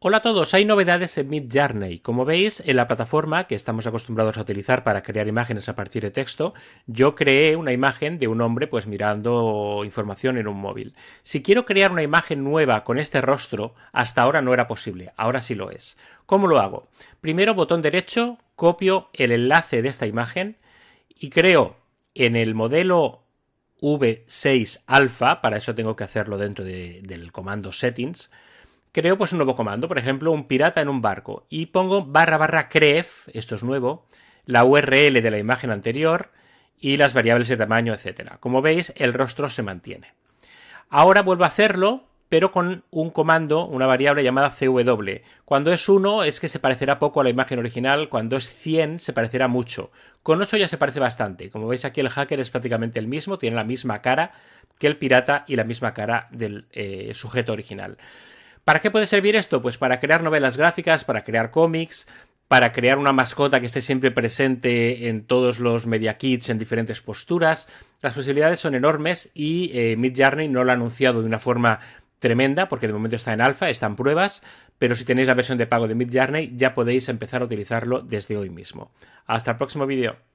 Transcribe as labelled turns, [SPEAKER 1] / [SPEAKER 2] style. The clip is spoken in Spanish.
[SPEAKER 1] Hola a todos, hay novedades en Midjourney. Como veis, en la plataforma que estamos acostumbrados a utilizar para crear imágenes a partir de texto, yo creé una imagen de un hombre pues mirando información en un móvil. Si quiero crear una imagen nueva con este rostro, hasta ahora no era posible, ahora sí lo es. ¿Cómo lo hago? Primero, botón derecho, copio el enlace de esta imagen y creo en el modelo V6 Alpha, para eso tengo que hacerlo dentro del comando settings, creo pues un nuevo comando, por ejemplo, un pirata en un barco, y pongo barra barra cref, esto es nuevo, la URL de la imagen anterior y las variables de tamaño, etc. Como veis, el rostro se mantiene. Ahora vuelvo a hacerlo, pero con un comando, una variable llamada cw. Cuando es 1 es que se parecerá poco a la imagen original, cuando es 100 se parecerá mucho. Con 8 ya se parece bastante. Como veis aquí el hacker es prácticamente el mismo, tiene la misma cara que el pirata y la misma cara del eh, sujeto original. ¿Para qué puede servir esto? Pues para crear novelas gráficas, para crear cómics, para crear una mascota que esté siempre presente en todos los media kits en diferentes posturas. Las posibilidades son enormes y eh, MidJourney no lo ha anunciado de una forma tremenda, porque de momento está en alfa, está en pruebas, pero si tenéis la versión de pago de Mid ya podéis empezar a utilizarlo desde hoy mismo. Hasta el próximo vídeo.